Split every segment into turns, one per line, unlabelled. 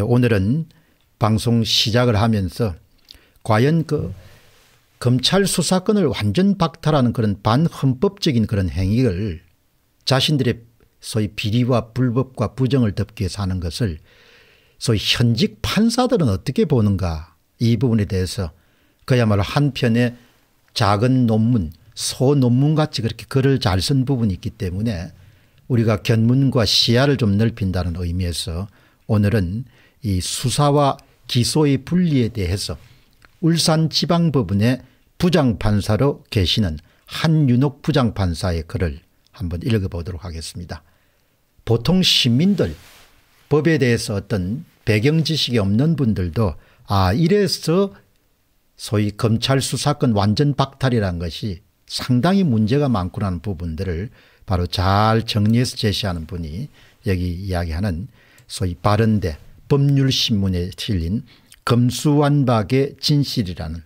오늘은 방송 시작을 하면서 과연 그 검찰 수사권을 완전 박탈하는 그런 반헌법적인 그런 행위를 자신들의 소위 비리와 불법과 부정을 덮기 위해서 하는 것을 소위 현직 판사들은 어떻게 보는가 이 부분에 대해서 그야말로 한편의 작은 논문 소논문같이 그렇게 글을 잘 쓴 부분이 있기 때문에 우리가 견문과 시야를 좀 넓힌다는 의미에서 오늘은 이 수사와 기소의 분리에 대해서 울산지방법원의 부장판사로 계시는 한윤옥 부장판사의 글을 한번 읽어보도록 하겠습니다. 보통 시민들 법에 대해서 어떤 배경 지식이 없는 분들도 아 이래서 소위 검찰 수사권 완전 박탈이라 것이 상당히 문제가 많구나 부분들을 바로 잘 정리해서 제시하는 분이 여기 이야기하는 소위 바른데 법률신문에 실린 검수완박의 진실이라는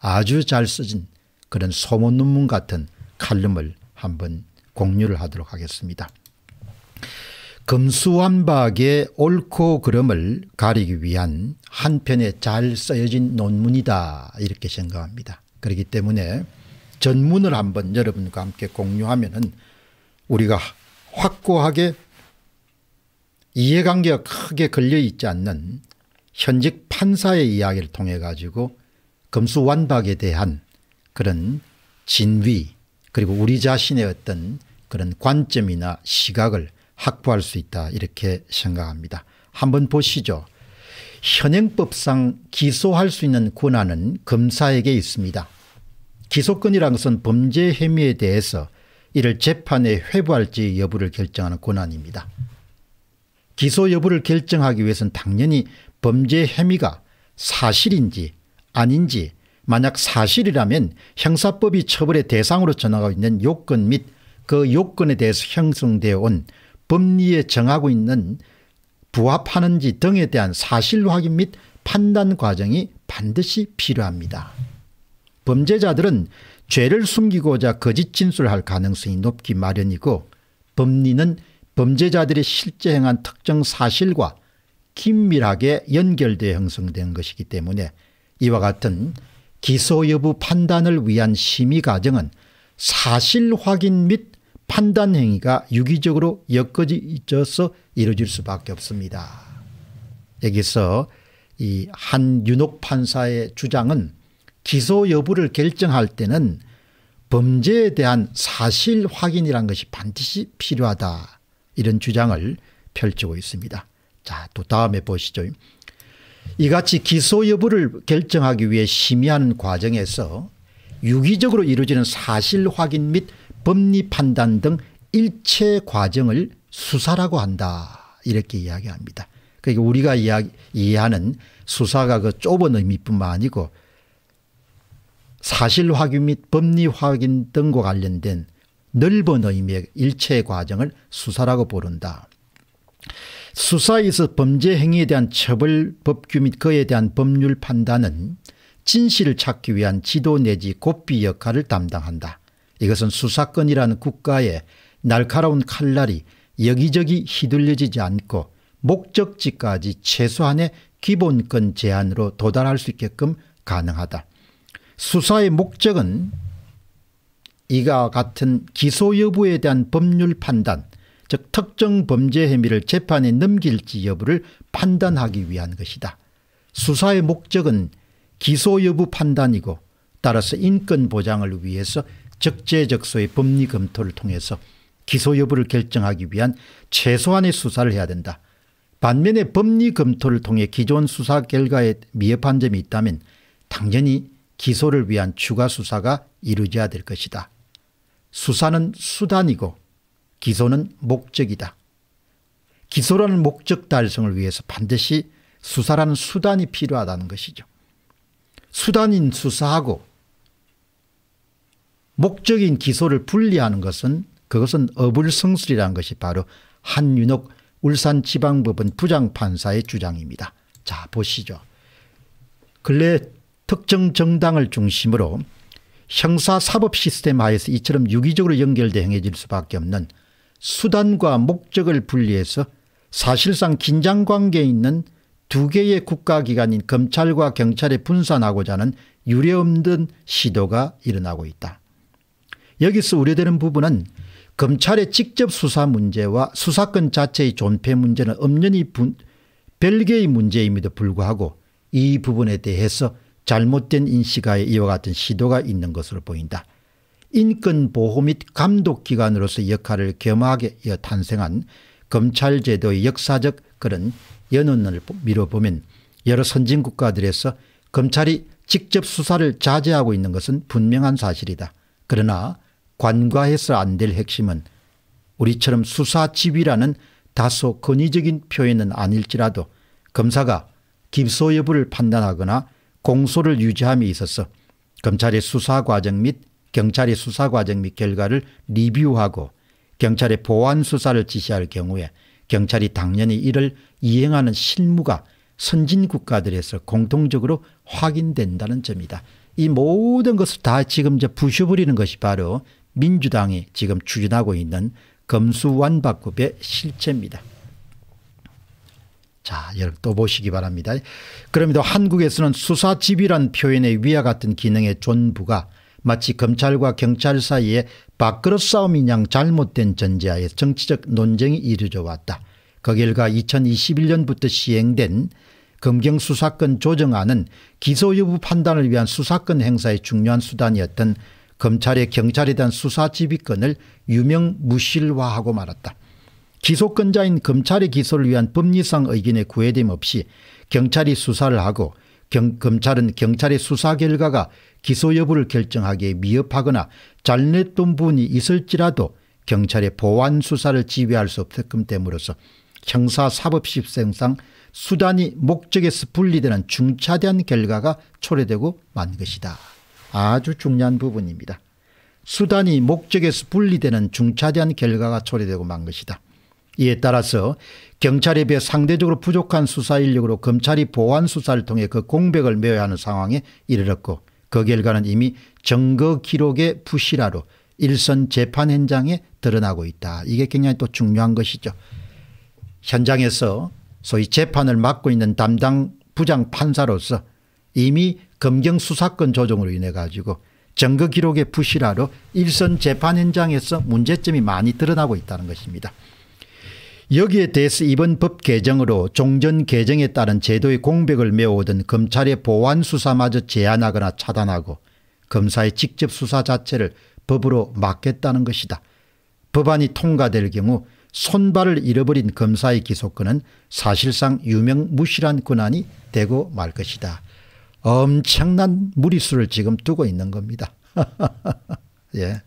아주 잘 써진 그런 소문 논문 같은 칼럼을 한번 공유를 하도록 하겠습니다. 검수완박의 옳고 그름을 가리기 위한 한편에잘 써진 논문이다 이렇게 생각합니다. 그렇기 때문에 전문을 한번 여러분과 함께 공유하면 우리가 확고하게 이해관계가 크게 걸려 있지 않는 현직 판사의 이야기를 통해 가지고 검수완박에 대한 그런 진위 그리고 우리 자신의 어떤 그런 관점이나 시각을 확보할 수 있다 이렇게 생각합니다. 한번 보시죠. 현행법상 기소할 수 있는 권한은 검사에게 있습니다. 기소권이란 것은 범죄 혐의에 대해서 이를 재판에 회부할지 여부를 결정하는 권한입니다. 기소 여부를 결정하기 위해서는 당연히 범죄 혐의가 사실인지 아닌지 만약 사실이라면 형사법이 처벌의 대상으로 전하고 있는 요건 및 그 요건에 대해서 형성되어 온 법리에 정하고 있는 부합하는지 등에 대한 사실 확인 및 판단 과정이 반드시 필요합니다. 범죄자들은 죄를 숨기고자 거짓 진술할 가능성이 높기 마련이고 법리는 범죄자들이 실제 행한 특정 사실과 긴밀하게 연결되어 형성된 것이기 때문에 이와 같은 기소 여부 판단을 위한 심의 과정은 사실 확인 및 판단 행위가 유기적으로 엮어져서 이루어질 수밖에 없습니다. 여기서 이 한윤옥 판사의 주장은 기소 여부를 결정할 때는 범죄에 대한 사실 확인이란 것이 반드시 필요하다. 이런 주장을 펼치고 있습니다. 자, 또 다음에 보시죠. 이같이 기소 여부를 결정하기 위해 심의하는 과정에서 유기적으로 이루어지는 사실 확인 및 법리 판단 등 일체 과정을 수사라고 한다. 이렇게 이야기합니다. 그러니까 우리가 이해하는 수사가 그 좁은 의미뿐만 아니고 사실 확인 및 법리 확인 등과 관련된 넓은 의미의 일체 과정을 수사라고 부른다. 수사에서 범죄 행위에 대한 처벌 법규 및 그에 대한 법률 판단은 진실을 찾기 위한 지도 내지 고삐 역할을 담당한다. 이것은 수사권이라는 국가의 날카로운 칼날이 여기저기 휘둘려지지 않고 목적지까지 최소한의 기본권 제한으로 도달할 수 있게끔 가능하다. 수사의 목적은 이와 같은 기소 여부에 대한 법률 판단 즉 특정 범죄 혐의를 재판에 넘길지 여부를 판단하기 위한 것이다. 수사의 목적은 기소 여부 판단이고 따라서 인권 보장을 위해서 적재적소의 법리 검토를 통해서 기소 여부를 결정하기 위한 최소한의 수사를 해야 된다. 반면에 법리 검토를 통해 기존 수사 결과에 미흡한 점이 있다면 당연히 기소를 위한 추가 수사가 이루어져야 될 것이다. 수사는 수단이고 기소는 목적이다. 기소라는 목적 달성을 위해서 반드시 수사라는 수단이 필요하다는 것이죠. 수단인 수사하고 목적인 기소를 분리하는 것은 그것은 어불성설이라는 것이 바로 한윤옥 울산지방법원 부장판사의 주장입니다. 자 보시죠. 근래 특정 정당을 중심으로 형사사법 시스템 하에서 이처럼 유기적으로 연결돼 행해질 수밖에 없는 수단과 목적을 분리해서 사실상 긴장관계에 있는 두 개의 국가기관인 검찰과 경찰에 분산하고자 하는 유례없는 시도가 일어나고 있다. 여기서 우려되는 부분은 검찰의 직접 수사 문제와 수사권 자체의 존폐 문제는 엄연히 분, 별개의 문제임에도 불구하고 이 부분에 대해서 잘못된 인식하에 이와 같은 시도가 있는 것으로 보인다. 인권보호 및 감독기관으로서 역할을 겸하게 탄생한 검찰제도의 역사적 그런 연원을 미뤄보면 여러 선진국가들에서 검찰이 직접 수사를 자제하고 있는 것은 분명한 사실이다. 그러나 관과해서 안 될 핵심은 우리처럼 수사집이라는 다소 권위적인 표현은 아닐지라도 검사가 기소 여부를 판단하거나 공소를 유지함에 있어서 검찰의 수사 과정 및 경찰의 수사 과정 및 결과를 리뷰하고 경찰의 보완 수사를 지시할 경우에 경찰이 당연히 이를 이행하는 실무가 선진 국가들에서 공통적으로 확인된다는 점이다. 이 모든 것을 다 지금 이제 부셔버리는 것이 바로 민주당이 지금 추진하고 있는 검수완박급의 실체입니다. 자, 여러분 또 보시기 바랍니다. 그럼에도 한국에서는 수사집이란 표현의 위와 같은 기능의 존부가 마치 검찰과 경찰 사이에 밥그릇 싸움인 양 잘못된 전제하에 정치적 논쟁이 이루어져 왔다. 그 결과 2021년부터 시행된 검경 수사권 조정안은 기소 여부 판단을 위한 수사권 행사의 중요한 수단이었던 검찰의 경찰에 대한 수사 지휘권을 유명 무실화하고 말았다. 기소권자인 검찰의 기소를 위한 법리상 의견에 구애됨 없이 경찰이 수사를 하고 경, 검찰은 경찰의 수사 결과가 기소 여부를 결정하기에 미흡하거나 잘못된 부분이 있을지라도 경찰의 보완 수사를 지휘할 수 없게끔 됨으로써 형사 사법 실생상 수단이 목적에서 분리되는 중차대한 결과가 초래되고 만 것이다. 아주 중요한 부분입니다. 수단이 목적에서 분리되는 중차대한 결과가 초래되고 만 것이다. 이에 따라서 경찰에 비해 상대적으로 부족한 수사 인력으로 검찰이 보완 수사를 통해 그 공백을 메워야 하는 상황에 이르렀고 그 결과는 이미 증거 기록의 부실화로 일선 재판 현장에 드러나고 있다. 이게 굉장히 또 중요한 것이죠. 현장에서 소위 재판을 맡고 있는 담당 부장 판사로서 이미 검경 수사권 조정으로 인해 가지고 증거 기록의 부실화로 일선 재판 현장에서 문제점이 많이 드러나고 있다는 것입니다. 여기에 대해서 이번 법 개정으로 종전 개정에 따른 제도의 공백을 메워오던 검찰의 보완 수사마저 제한하거나 차단하고 검사의 직접 수사 자체를 법으로 막겠다는 것이다. 법안이 통과될 경우 손발을 잃어버린 검사의 기소권은 사실상 유명무실한 권한이 되고 말 것이다. 엄청난 무리수를 지금 두고 있는 겁니다. 예.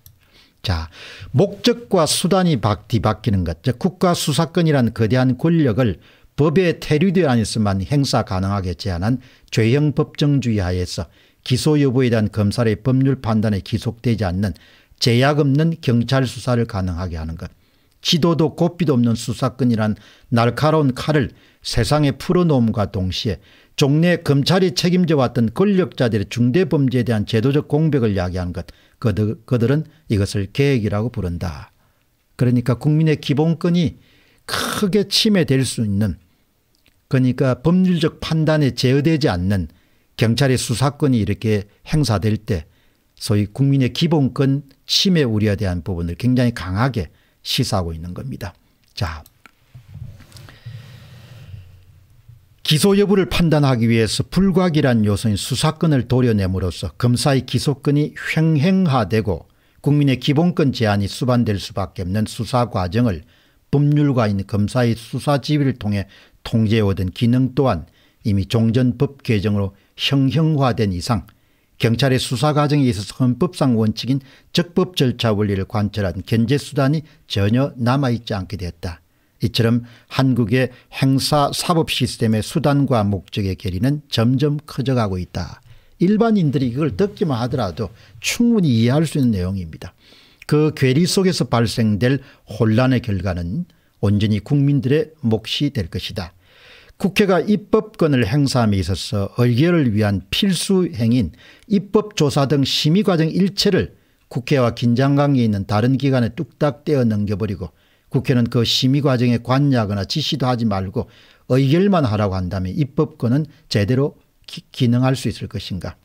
자, 목적과 수단이 박, 뒤바뀌는 것. 즉, 국가수사권이란 거대한 권력을 법의 테두리 안에서만 행사 가능하게 제한한 죄형 법정주의 하에서 기소 여부에 대한 검찰의 법률 판단에 기속되지 않는 제약 없는 경찰 수사를 가능하게 하는 것. 지도도 곱비도 없는 수사권이란 날카로운 칼을 세상에 풀어놓음과 동시에 종래 검찰이 책임져 왔던 권력자들의 중대 범죄에 대한 제도적 공백을 야기한 것 그들, 그들은 이것을 계획이라고 부른다. 그러니까 국민의 기본권이 크게 침해될 수 있는 그러니까 법률적 판단에 제어되지 않는 경찰의 수사권이 이렇게 행사될 때 소위 국민의 기본권 침해 우려에 대한 부분을 굉장히 강하게 시사하고 있는 겁니다. 자, 기소 여부를 판단하기 위해서 불곽기란 요소인 수사권을 도려냄으로써 검사의 기소권이 횡행화되고 국민의 기본권 제한이 수반될 수밖에 없는 수사 과정을 법률가인 검사의 수사 지휘를 통해 통제해오던 기능 또한 이미 종전법 개정으로 형형화된 이상 경찰의 수사 과정에 있어서 헌법상 원칙인 적법 절차 원리를 관철한 견제수단이 전혀 남아있지 않게 됐다. 이처럼 한국의 행사 사법 시스템의 수단과 목적의 괴리는 점점 커져가고 있다. 일반인들이 그걸 듣기만 하더라도 충분히 이해할 수 있는 내용입니다. 그 괴리 속에서 발생될 혼란의 결과는 온전히 국민들의 몫이 될 것이다. 국회가 입법권을 행사함에 있어서 의결을 위한 필수 행인 입법조사 등 심의 과정 일체를 국회와 긴장 관계에 있는 다른 기관에 뚝딱 떼어 넘겨버리고 국회는 그 심의 과정에 관여하거나 지시도 하지 말고 의결만 하라고 한다면 입법권은 제대로 기, 능할수 있을 것인가.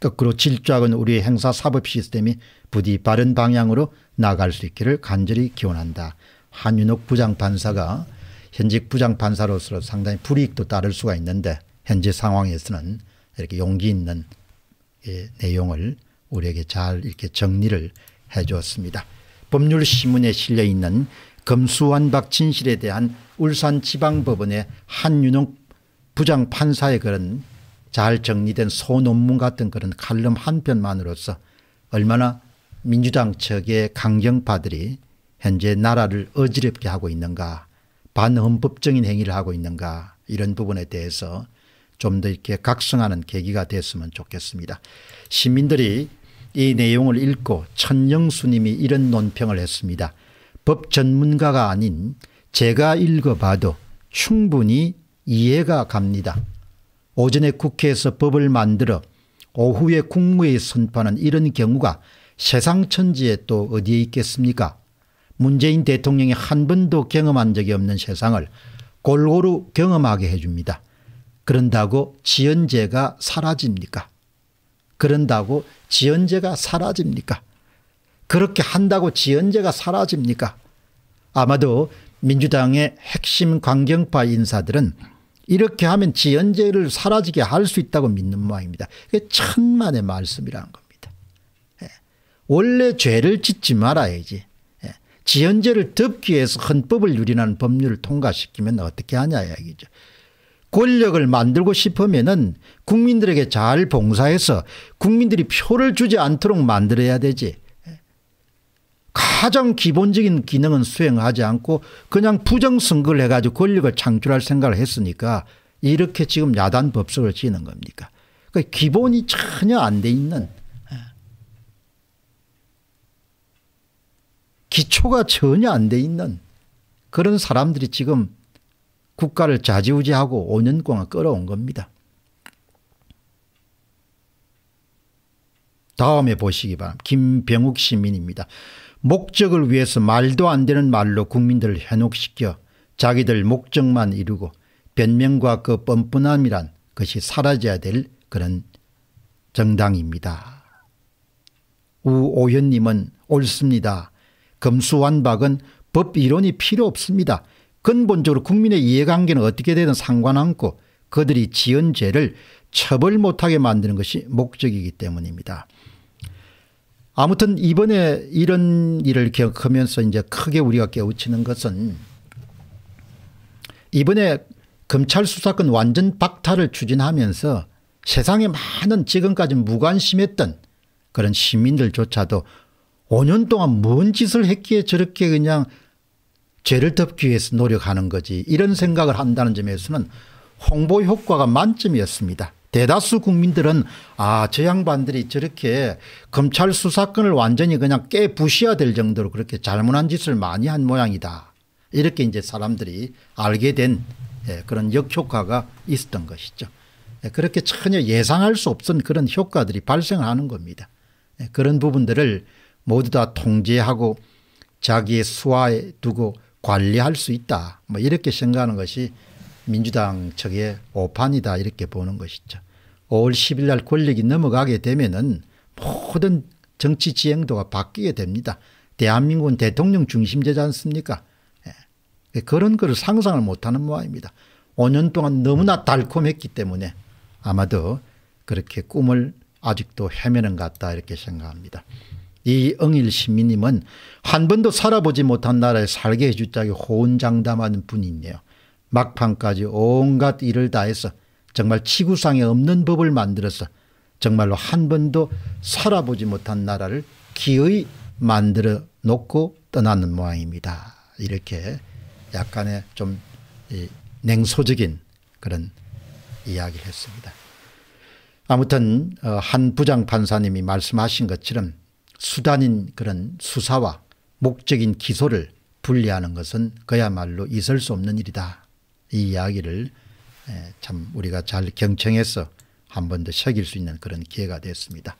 거꾸로 질주하는 우리의 행사 사법 시스템이 부디 바른 방향으로 나갈수 있기를 간절히 기원한다. 한윤옥 부장판사가 현직 부장판사로서 상당히 불이익도 따를 수가 있는데 현재 상황에서는 이렇게 용기 있는 예, 내용을 우리에게 잘 이렇게 정리를 해 주었습니다. 법률신문에 실려 있는 검수완박 진실에 대한 울산지방법원의 한윤용 부장 판사의 그런 잘 정리된 소논문 같은 그런 칼럼 한 편만으로서 얼마나 민주당 측의 강경파들이 현재 나라를 어지럽게 하고 있는가 반헌법적인 행위를 하고 있는가 이런 부분에 대해서 좀 더 이렇게 각성하는 계기가 됐으면 좋겠습니다. 시민들이 이 내용을 읽고 천영수님이 이런 논평을 했습니다. 법 전문가가 아닌 제가 읽어봐도 충분히 이해가 갑니다. 오전에 국회에서 법을 만들어 오후에 국무회의 선포하는 이런 경우가 세상 천지에 또 어디에 있겠습니까? 문재인 대통령이 한 번도 경험한 적이 없는 세상을 골고루 경험하게 해줍니다. 그런다고 지연제가 사라집니까? 그런다고 지연제가 사라집니까? 그렇게 한다고 지연제가 사라집니까? 아마도 민주당의 핵심 강경파 인사들은 이렇게 하면 지연제를 사라지게 할 수 있다고 믿는 모양입니다. 그게 천만의 말씀이라는 겁니다. 예. 원래 죄를 짓지 말아야지. 예. 지연제를 덮기 위해서 헌법을 유린하는 법률을 통과시키면 어떻게 하냐 이야기죠. 권력을 만들고 싶으면은 국민들에게 잘 봉사해서 국민들이 표를 주지 않도록 만들어야 되지. 가장 기본적인 기능은 수행하지 않고 그냥 부정선거를 해가지고 권력을 창출할 생각을 했으니까 이렇게 지금 야단 법석을 지는 겁니까. 그러니까 기본이 전혀 안 돼 있는 예. 기초가 전혀 안 돼 있는 그런 사람들이 지금 국가를 좌지우지하고 5년공학 끌어온 겁니다. 다음에 보시기 바랍니다. 김병욱 시민입니다. 목적을 위해서 말도 안 되는 말로 국민들을 현혹시켜 자기들 목적만 이루고 변명과 그 뻔뻔함이란 것이 사라져야 될 그런 정당입니다. 우오현님은 옳습니다. 검수완박은 법 이론이 필요 없습니다. 근본적으로 국민의 이해관계는 어떻게 되든 상관없고 그들이 지은 죄를 처벌 못하게 만드는 것이 목적이기 때문입니다. 아무튼 이번에 이런 일을 겪으면서 이제 크게 우리가 깨우치는 것은 이번에 검찰 수사권 완전 박탈을 추진하면서 세상에 많은 지금까지 무관심했던 그런 시민들조차도 5년 동안 뭔 짓을 했기에 저렇게 그냥 죄를 덮기 위해서 노력하는 거지 이런 생각을 한다는 점에서는 홍보 효과가 만점이었습니다. 대다수 국민들은 아, 저 양반들이 저렇게 검찰 수사권을 완전히 그냥 깨부셔야 될 정도로 그렇게 잘못한 짓을 많이 한 모양이다. 이렇게 이제 사람들이 알게 된 예, 그런 역효과가 있었던 것이죠. 예, 그렇게 전혀 예상할 수없은 그런 효과들이 발생하는 겁니다. 예, 그런 부분들을 모두 다 통제하고 자기의 수하에 두고 관리할 수 있다. 뭐 이렇게 생각하는 것이 민주당 측의 오판이다 이렇게 보는 것이죠. 5월 10일 날 권력이 넘어가게 되면은 모든 정치 지행도가 바뀌게 됩니다. 대한민국은 대통령 중심제지 않습니까? 예. 그런 거를 상상을 못하는 모양입니다. 5년 동안 너무나 달콤했기 때문에 아마도 그렇게 꿈을 아직도 헤매는 것 같다 이렇게 생각합니다. 이 응일 시민님은 한 번도 살아보지 못한 나라에 살게 해주자기 호언장담하는 분이네요. 있 막판까지 온갖 일을 다해서 정말 치구상에 없는 법을 만들어서 정말로 한 번도 살아보지 못한 나라를 기의 만들어 놓고 떠나는 모양입니다. 이렇게 약간의 좀 냉소적인 그런 이야기를 했습니다. 아무튼 어, 한 부장 판사님이 말씀하신 것처럼 수단인 그런 수사와 목적인 기소를 분리하는 것은 그야말로 있을 수 없는 일이다. 이 이야기를 참 우리가 잘 경청해서 한 번 더 새길 수 있는 그런 기회가 됐습니다